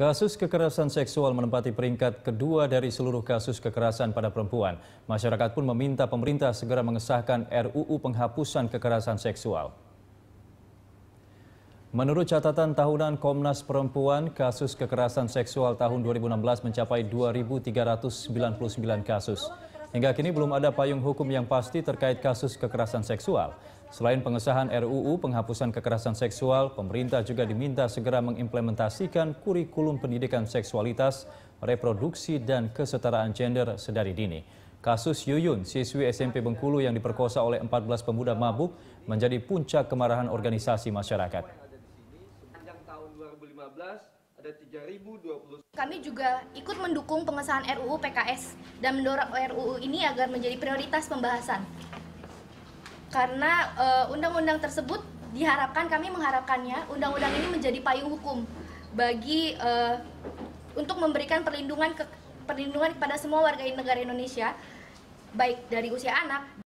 Kasus kekerasan seksual menempati peringkat kedua dari seluruh kasus kekerasan pada perempuan. Masyarakat pun meminta pemerintah segera mengesahkan RUU penghapusan kekerasan seksual. Menurut catatan tahunan Komnas Perempuan, kasus kekerasan seksual tahun 2016 mencapai 2.399 kasus. Hingga kini belum ada payung hukum yang pasti terkait kasus kekerasan seksual. Selain pengesahan RUU penghapusan kekerasan seksual, pemerintah juga diminta segera mengimplementasikan kurikulum pendidikan seksualitas, reproduksi, dan kesetaraan gender sedari dini. Kasus Yuyun, siswi SMP Bengkulu yang diperkosa oleh 14 pemuda mabuk, menjadi puncak kemarahan organisasi masyarakat ada 3.020. Kami juga ikut mendukung pengesahan RUU PKS dan mendorong RUU ini agar menjadi prioritas pembahasan. Karena eh, undang-undang uh, tersebut diharapkan kami mengharapkannya undang-undang ini menjadi payung hukum bagi uh, untuk memberikan perlindungan ke, perlindungan kepada semua warga negara Indonesia baik dari usia anak